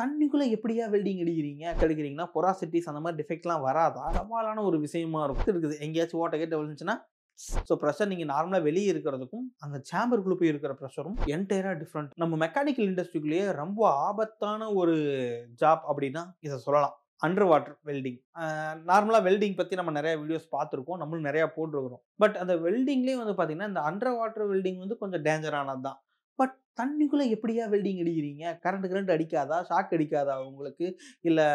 தண்ணிக்குள்ளே எப்படியா வெல்டிங் அடிக்கிறீங்க கிடைக்கிறீங்கன்னா பொராசிட்டிஸ் அந்த மாதிரி டிஃபெக்ட்லாம் வராதா சவாலான ஒரு விஷயமா இருக்கும் இருக்குது எங்கேயாச்சும் ஓட்ட கேட்டு விழுந்துச்சுன்னா ஸோ ப்ரெஷர் நீங்கள் நார்மலாக வெளியே இருக்கிறதுக்கும் அந்த சேம்பருக்குள்ளே போய் இருக்கிற ப்ரெஷரும் என்டையராக டிஃப்ரெண்ட் நம்ம மெக்கானிக்கல் இண்டஸ்ட்ரிக்குள்ளேயே ரொம்ப ஆபத்தான ஒரு ஜாப் அப்படின்னா இதை சொல்லலாம் அண்டர் வாட்டர் வெல்டிங் நார்மலாக வெல்டிங் பற்றி நம்ம நிறைய வீடியோஸ் பார்த்துருக்கோம் நம்மளும் நிறையா போட்டிருக்கிறோம் பட் அந்த வெல்டிங்லேயே வந்து பார்த்திங்கன்னா இந்த அண்டர் வாட்டர் வெல்டிங் வந்து கொஞ்சம் டேஞ்சரானது தான் தண்ணிக்குள்ளே எப்படியா வெல்டிங் அடிக்கிறீங்க கரண்ட் கரண்ட் அடிக்காதா ஷாக் அடிக்காதா உங்களுக்கு இல்லை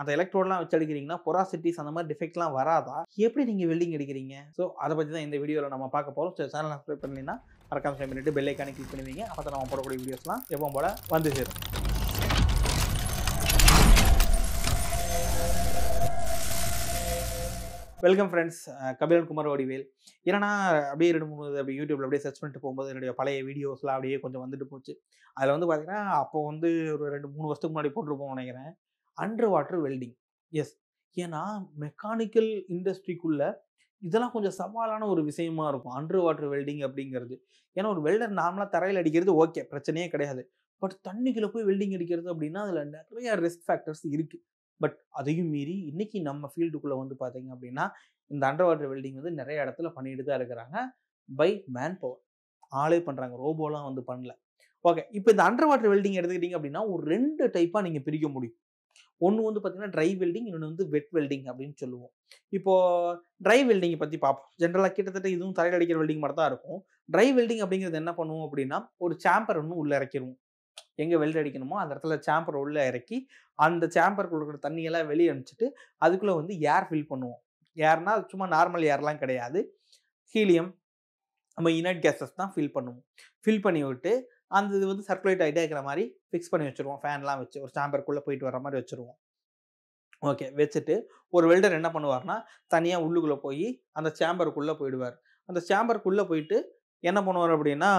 அந்த எலக்ட்ரோடெலாம் வச்சு அடிக்கிறீங்கன்னா பொராசிட்டிஸ் அந்த மாதிரி டிஃபெக்ட்லாம் வராதா எப்படி நீங்கள் வெல்டிங் அடிக்கிறீங்க ஸோ அதை பற்றி தான் இந்த வீடியோவில் நம்ம பார்க்க போகிறோம் ஸோ சேனல் சப்ஸ்கிரைப் பண்ணிங்கன்னா மறக்காம சப்ஸ்கிரைப் பண்ணிட்டு பெல்லைக்கானே கிளிக் பண்ணுவீங்க அப்போ நம்ம போடக்கூடிய வீடியோஸ்லாம் எப்போ போல வந்து சேரும் வெல்கம் ஃப்ரெண்ட்ஸ் கபிலன் குமார் வடிவேல் ஏன்னா அப்படியே ரெண்டு மூணு அப்படி யூடியூப்ல அப்படியே சர்ச் பண்ணிட்டு போகும்போது என்னுடைய பழைய வீடியோஸ்லாம் அப்படியே கொஞ்சம் வந்துட்டு போச்சு அதில் வந்து பார்த்தீங்கன்னா அப்போ வந்து ஒரு ரெண்டு மூணு வருஷத்துக்கு முன்னாடி போட்டுருப்போம் நினைக்கிறேன் அண்டர் வாட்டர் வெல்டிங் எஸ் ஏன்னா மெக்கானிக்கல் இண்டஸ்ட்ரிக்குள்ளே இதெல்லாம் கொஞ்சம் சவாலான ஒரு விஷயமா இருக்கும் அண்டர் வாட்டர் வெல்டிங் அப்படிங்கிறது ஏன்னா ஒரு வெல்டர் நார்மலாக தரையில் அடிக்கிறது ஓகே பிரச்சனையே கிடையாது பட் தண்ணிக்குள்ளே போய் வெல்டிங் அடிக்கிறது அப்படின்னா அதில் நிறைய ரிஸ்க் ஃபேக்டர்ஸ் இருக்குது பட் அதையும் மீறி இன்றைக்கி நம்ம ஃபீல்டுக்குள்ளே வந்து பார்த்தீங்க அப்படின்னா இந்த அண்டர் வாட்டர் வெல்டிங் வந்து நிறைய இடத்துல பண்ணிட்டு தான் இருக்கிறாங்க பை மேன் பவர் ஆளே பண்ணுறாங்க ரோபோலாம் வந்து பண்ணல ஓகே இப்போ இந்த அண்டர் வாட்டர் வெல்டிங் எடுத்துக்கிட்டிங்க அப்படின்னா ஒரு ரெண்டு டைப்பாக நீங்கள் பிரிக்க முடியும் ஒன்று வந்து பார்த்தீங்கன்னா ட்ரை வெல்டிங் இன்னொன்று வந்து வெட் வெல்டிங் அப்படின்னு சொல்லுவோம் இப்போது ட்ரை வெல்டிங்கை பற்றி பார்ப்போம் ஜென்ரலாக கிட்டத்தட்ட இதுவும் தரையில் அடிக்கிற வெல்டிங் மாதிரி தான் இருக்கும் ட்ரை வெல்டிங் அப்படிங்கிறது என்ன பண்ணுவோம் அப்படின்னா ஒரு சாம்பர் ஒன்று உள்ளே இறக்கிடுவோம் எங்கே வெல்ட் அடிக்கணுமோ அந்த இடத்துல சாம்பர் உள்ளே இறக்கி அந்த சாம்பருக்குள்ள இருக்கிற தண்ணியெல்லாம் வெளியே அனுப்பிச்சிட்டு அதுக்குள்ளே வந்து ஏர் ஃபில் பண்ணுவோம் ஏர்னா சும்மா நார்மல் ஏர்லாம் கிடையாது ஹீலியம் நம்ம இனட் கேஸஸ் தான் ஃபில் பண்ணுவோம் ஃபில் பண்ணி விட்டு அந்த இது வந்து சர்க்குலேட் ஆகிட்டே இருக்கிற மாதிரி ஃபிக்ஸ் பண்ணி வச்சுருவோம் ஃபேன்லாம் வச்சு ஒரு சாம்பருக்குள்ளே போயிட்டு வர மாதிரி வச்சுருவோம் ஓகே வச்சுட்டு ஒரு வெல்டர் என்ன பண்ணுவார்னா தனியாக உள்ளுக்குள்ளே போய் அந்த சாம்பருக்குள்ளே போயிடுவார் அந்த சாம்பருக்குள்ளே போயிட்டு என்ன பண்ணுவார் அப்படின்னா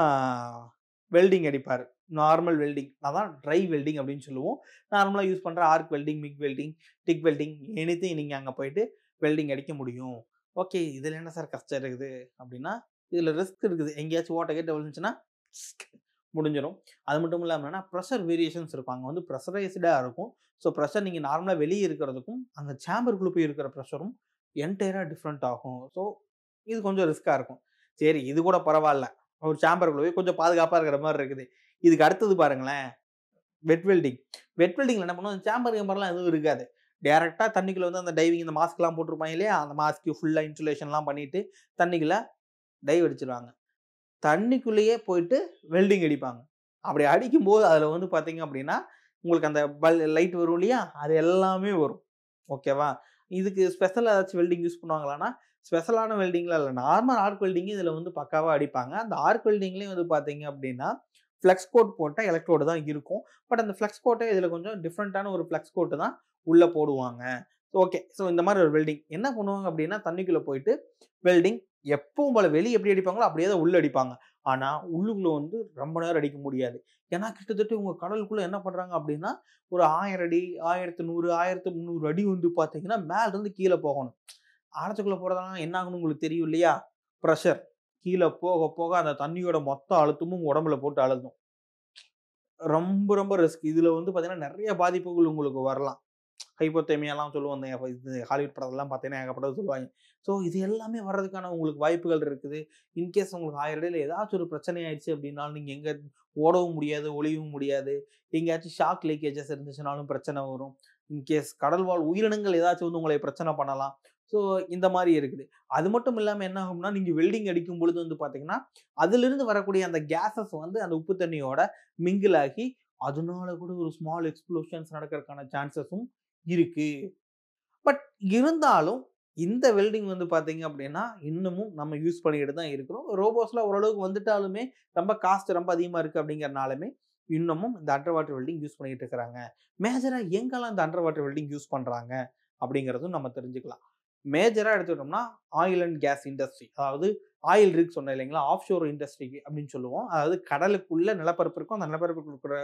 வெல்டிங் அடிப்பார் நார்மல் வெல்டிங் அதான் ட்ரை வெல்டிங் அப்படின்னு சொல்லுவோம் நார்மலாக யூஸ் பண்ணுற arc welding MIG welding TIG welding எனித்தையும் நீங்கள் அங்கே போயிட்டு வெல்டிங் அடிக்க முடியும் ஓகே இதில் என்ன சார் கஷ்டம் இருக்குது அப்படின்னா இதில் ரிஸ்க் இருக்குது எங்கேயாச்சும் ஓட்ட கேட்டு விழுந்துச்சுன்னா முடிஞ்சிடும் அது மட்டும் இல்லாமல்னா ப்ரெஷர் வேரியேஷன்ஸ் இருக்கும் அங்கே வந்து ப்ரெஷரைஸ்டாக இருக்கும் ஸோ ப்ரெஷர் நீங்கள் நார்மலாக வெளியே இருக்கிறதுக்கும் அந்த சேம்பருக்குள்ளே போய் இருக்கிற ப்ரெஷரும் என்டையராக டிஃப்ரெண்ட் ஆகும் ஸோ இது கொஞ்சம் ரிஸ்க்காக இருக்கும் சரி இது கூட பரவாயில்ல ஒரு சேம்பருக்குள்ளே போய் கொஞ்சம் பாதுகாப்பாக இருக்கிற மாதிரி இருக்குது இதுக்கு அடுத்தது பாருங்களேன் வெட் வெல்டிங் வெட் வெல்டிங்கில் என்ன பண்ணுவோம் சாம்பர் கேம்பர்லாம் எதுவும் இருக்காது டேரெக்டாக தண்ணிக்குள்ளே வந்து அந்த டைவிங் இந்த மாஸ்க்லாம் போட்டிருப்பாங்க இல்லையா அந்த மாஸ்க்கு ஃபுல்லாக இன்சுலேஷன்லாம் பண்ணிவிட்டு தண்ணிக்குள்ளே டைவ் அடிச்சிருவாங்க தண்ணிக்குள்ளேயே போயிட்டு வெல்டிங் அடிப்பாங்க அப்படி அடிக்கும்போது அதில் வந்து பார்த்தீங்க அப்படின்னா உங்களுக்கு அந்த பல் லைட் வரும் இல்லையா அது எல்லாமே வரும் ஓகேவா இதுக்கு ஸ்பெஷல் ஏதாச்சும் வெல்டிங் யூஸ் பண்ணுவாங்களான்னா ஸ்பெஷலான வெல்டிங்கில் இல்லை நார்மல் ஆர்க் வெல்டிங்கும் இதில் வந்து பக்காவாக அடிப்பாங்க அந்த ஆர்க் வெல்டிங்லேயும் வந்து பார்த்தீங்க அப்படின்னா ஃப்ளக்ஸ் கோட் போட்டால் எலக்ட்ரோடு தான் இருக்கும் பட் அந்த ஃப்ளக்ஸ் கோட்டை இதில் கொஞ்சம் டிஃப்ரெண்ட்டான ஒரு ஃப்ளக்ஸ் கோட்டு தான் உள்ளே போடுவாங்க ஓகே ஸோ இந்த மாதிரி ஒரு வெல்டிங் என்ன பண்ணுவாங்க அப்படின்னா தண்ணிக்குள்ளே போயிட்டு வெல்டிங் எப்பவும் போல வெளியே எப்படி அடிப்பாங்களோ அப்படியே தான் உள்ளே அடிப்பாங்க ஆனால் உள்ளுக்குள்ளே வந்து ரொம்ப நேரம் அடிக்க முடியாது ஏன்னா கிட்டத்தட்ட உங்கள் கடலுக்குள்ளே என்ன பண்ணுறாங்க அப்படின்னா ஒரு ஆயிரம் அடி ஆயிரத்து நூறு ஆயிரத்து முந்நூறு அடி வந்து பார்த்தீங்கன்னா மேலேருந்து கீழே போகணும் ஆழத்துக்குள்ளே போகிறதுனால என்ன ஆகணும் உங்களுக்கு தெரியும் இல்லையா ப்ரெஷர் கீழே போக போக அந்த தண்ணியோட மொத்த அழுத்தமும் உடம்புல போட்டு அழுத்தும் ரொம்ப ரொம்ப ரிஸ்க் இதில் வந்து பார்த்தீங்கன்னா நிறைய பாதிப்புகள் உங்களுக்கு வரலாம் ஹைப்போத்தேமியாலாம் சொல்லுவோம் இந்த ஹாலிவுட் படத்தெல்லாம் பார்த்தீங்கன்னா ஏகப்பட்டது சொல்லுவாங்க ஸோ இது எல்லாமே வர்றதுக்கான உங்களுக்கு வாய்ப்புகள் இருக்குது இன்கேஸ் உங்களுக்கு ஆயிரம் இடையில ஏதாச்சும் ஒரு பிரச்சனை ஆயிடுச்சு அப்படின்னாலும் நீங்கள் எங்கே ஓடவும் முடியாது ஒளியவும் முடியாது எங்கேயாச்சும் ஷாக் லீக்கேஜஸ் இருந்துச்சுனாலும் பிரச்சனை வரும் இன்கேஸ் கடல்வாழ் உயிரினங்கள் ஏதாச்சும் வந்து உங்களை பிரச்சனை பண்ணலாம் ஸோ இந்த மாதிரி இருக்குது அது மட்டும் இல்லாமல் என்ன ஆகும்னா நீங்கள் வெல்டிங் அடிக்கும் பொழுது வந்து பார்த்தீங்கன்னா அதுலேருந்து வரக்கூடிய அந்த கேஸஸ் வந்து அந்த உப்பு தண்ணியோட மிங்கிள் ஆகி அதனால கூட ஒரு ஸ்மால் எக்ஸ்ப்ளோஷன்ஸ் நடக்கிறதுக்கான சான்சஸும் இருக்குது பட் இருந்தாலும் இந்த வெல்டிங் வந்து பார்த்தீங்க அப்படின்னா இன்னமும் நம்ம யூஸ் பண்ணிக்கிட்டு தான் இருக்கிறோம் ரோபோஸில் ஓரளவுக்கு வந்துட்டாலுமே ரொம்ப காஸ்ட் ரொம்ப அதிகமாக இருக்குது அப்படிங்கிறனாலுமே இன்னமும் இந்த அண்டர் வாட்டர் வெல்டிங் யூஸ் பண்ணிக்கிட்டு இருக்கிறாங்க மேஜராக எங்கெல்லாம் இந்த அண்டர் வாட்டர் வெல்டிங் யூஸ் பண்ணுறாங்க அப்படிங்கிறதும் நம்ம தெரிஞ்சுக்கலாம் மேஜராக எடுத்துக்கிட்டோம்னா ஆயில் அண்ட் கேஸ் இண்டஸ்ட்ரி அதாவது ஆயில் ரிக் சொன்னேன் இல்லைங்களா ஆஃப் ஷோர் இண்டஸ்ட்ரி அப்படின்னு சொல்லுவோம் அதாவது கடலுக்குள்ள நிலப்பரப்பு இருக்கும் அந்த நிலப்பரப்பு இருக்கிற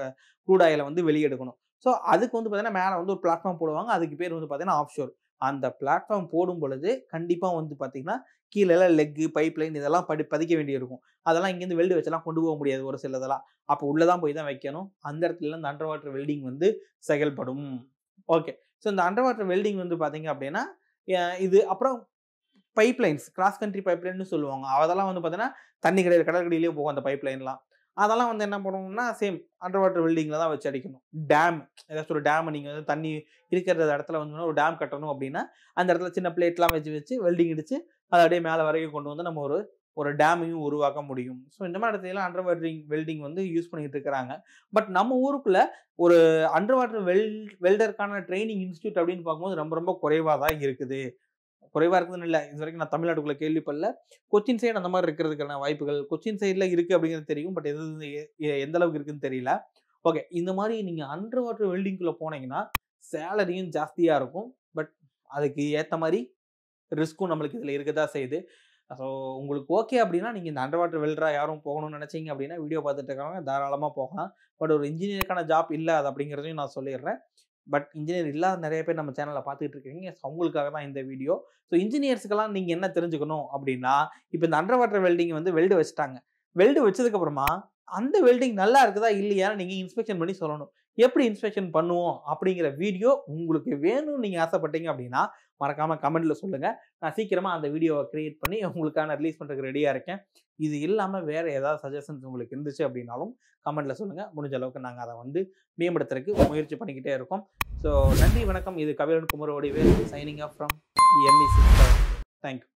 க்ரூட் ஆயிலை வந்து வெளியெடுக்கணும் ஸோ அதுக்கு வந்து பார்த்தீங்கன்னா மேலே வந்து ஒரு பிளாட்ஃபார்ம் போடுவாங்க அதுக்கு பேர் வந்து பார்த்தீங்கன்னா ஆஃப் ஷோர் அந்த பிளாட்ஃபார்ம் போடும் பொழுது கண்டிப்பாக வந்து பார்த்தீங்கன்னா கீழே லெக்கு பைப் லைன் இதெல்லாம் படி பதிக்க வேண்டியிருக்கும் அதெல்லாம் இங்கேருந்து வெல்டு வச்செல்லாம் கொண்டு போக முடியாது ஒரு சிலதெல்லாம் அப்போ உள்ளே தான் போய் தான் வைக்கணும் அந்த இடத்துல அந்த அண்டர் வாட்டர் வெல்டிங் வந்து செயல்படும் ஓகே ஸோ இந்த அண்டர் வாட்டர் வெல்டிங் வந்து பார்த்தீங்க அப்படின்னா இது அப்புறம் pipe lines cross country pipe லைன்னு சொல்லுவாங்க அதெல்லாம் வந்து பார்த்தீங்கன்னா தண்ணி கிடையாது கடற்கடியிலேயே போகும் அந்த பைப் லைன்லாம் அதெல்லாம் வந்து என்ன பண்ணணும்னா சேம் அண்டர் வாட்டர் வெல்டிங்கில் தான் வச்சு அடிக்கணும் டேம் ஏதாச்சும் ஒரு டேம் நீங்கள் வந்து தண்ணி இருக்கிற இடத்துல வந்து ஒரு டேம் கட்டணும் அப்படின்னா அந்த இடத்துல சின்ன பிளேட்லாம் வச்சு வச்சு வெல்டிங் அடித்து அதை அப்படியே மேலே வரைக்கும் கொண்டு வந்து நம்ம ஒரு ஒரு டேமையும் உருவாக்க முடியும் ஸோ இந்த மாதிரி இடத்துல அண்டர் வாட்டரிங் வெல்டிங் வந்து யூஸ் பண்ணிக்கிட்டு இருக்கிறாங்க பட் நம்ம ஊருக்குள்ள ஒரு அண்டர் வாட்டர் வெல் வெல்டருக்கான ட்ரைனிங் இன்ஸ்டியூட் அப்படின்னு பார்க்கும்போது ரொம்ப ரொம்ப குறைவாக தான் இருக்குது குறைவாக இருக்குதுன்னு இல்லை இது வரைக்கும் நான் தமிழ்நாட்டுக்குள்ளே கேள்விப்படல கொச்சின் சைடு அந்த மாதிரி இருக்கிறதுக்கான வாய்ப்புகள் கொச்சின் சைடில் இருக்குது அப்படிங்கிறது தெரியும் பட் எது எந்த அளவுக்கு இருக்குதுன்னு தெரியல ஓகே இந்த மாதிரி நீங்கள் அண்டர் வாட்டர் வெல்டிங்குள்ளே போனீங்கன்னா சேலரியும் ஜாஸ்தியாக இருக்கும் பட் அதுக்கு ஏற்ற மாதிரி ரிஸ்க்கும் நம்மளுக்கு இதில் இருக்க தான் செய்யுது ஸோ உங்களுக்கு ஓகே அப்படின்னா நீங்கள் இந்த அண்டர் வாட்டர் வெல்ரா யாரும் போகணும்னு நினச்சிங்க அப்படின்னா வீடியோ பார்த்துட்டு இருக்கிறவங்க தாராளமாக போகலாம் பட் ஒரு இன்ஜினியருக்கான ஜாப் இல்லை அது அப்படிங்கிறதையும் நான் சொல்லிடுறேன் பட் இன்ஜினியர் இல்லாத நிறைய பேர் நம்ம சேனலில் பார்த்துட்டு இருக்கீங்க ஸோ அவங்களுக்காக தான் இந்த வீடியோ ஸோ இன்ஜினியர்ஸ்க்கெல்லாம் நீங்கள் என்ன தெரிஞ்சுக்கணும் அப்படின்னா இப்போ இந்த அண்டர் வாட்டர் வெல்டிங் வந்து வெல்டு வச்சுட்டாங்க வெல்டு வச்சதுக்கப்புறமா அந்த வெல்டிங் நல்லா இருக்குதா இல்லையான்னு நீங்கள் இன்ஸ்பெக்ஷன் பண்ணி சொல்லணும் எப்படி இன்ஸ்பெக்ஷன் பண்ணுவோம் அப்படிங்கிற வீடியோ உங்களுக்கு வேணும்னு நீங்கள் ஆசைப்பட்டீங்க அப்படின்னா மறக்காமல் கமெண்ட்டில் சொல்லுங்கள் நான் சீக்கிரமாக அந்த வீடியோவை க்ரியேட் பண்ணி உங்களுக்கான ரிலீஸ் பண்ணுறதுக்கு ரெடியாக இருக்கேன் இது இல்லாமல் வேறு ஏதாவது சஜஷன்ஸ் உங்களுக்கு இருந்துச்சு அப்படின்னாலும் கமெண்ட்டில் சொல்லுங்கள் முடிஞ்ச அளவுக்கு நாங்கள் அதை வந்து மேம்படுத்துறதுக்கு முயற்சி பண்ணிக்கிட்டே இருக்கோம் ஸோ நன்றி வணக்கம் இது கவிழன் குமரோடைய signing off from MEC thank you